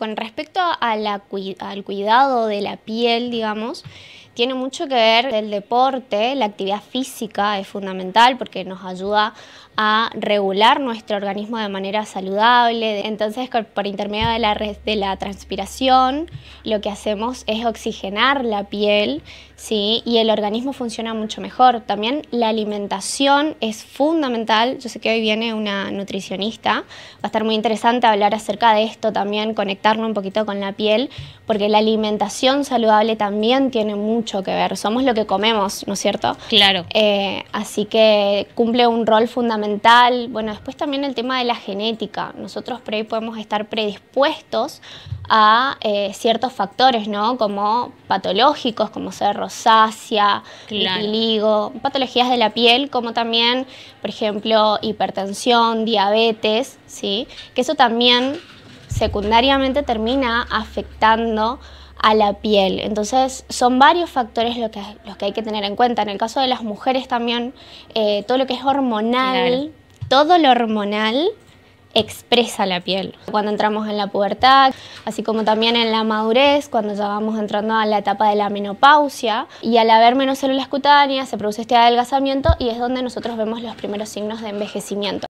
con respecto a la, al cuidado de la piel, digamos, tiene mucho que ver el deporte, la actividad física es fundamental porque nos ayuda a regular nuestro organismo de manera saludable. Entonces, por intermedio de la, de la transpiración, lo que hacemos es oxigenar la piel ¿sí? y el organismo funciona mucho mejor. También la alimentación es fundamental. Yo sé que hoy viene una nutricionista. Va a estar muy interesante hablar acerca de esto también, conectarnos un poquito con la piel, porque la alimentación saludable también tiene mucho que ver, somos lo que comemos, ¿no es cierto? Claro. Eh, así que cumple un rol fundamental. Bueno, después también el tema de la genética. Nosotros podemos estar predispuestos a eh, ciertos factores, ¿no? Como patológicos, como ser rosácea, vitiligo, patologías de la piel, como también, por ejemplo, hipertensión, diabetes, ¿sí? Que eso también secundariamente termina afectando a la piel. Entonces son varios factores los que, los que hay que tener en cuenta. En el caso de las mujeres también, eh, todo lo que es hormonal, todo lo hormonal expresa la piel. Cuando entramos en la pubertad, así como también en la madurez, cuando ya vamos entrando a la etapa de la menopausia, y al haber menos células cutáneas se produce este adelgazamiento y es donde nosotros vemos los primeros signos de envejecimiento.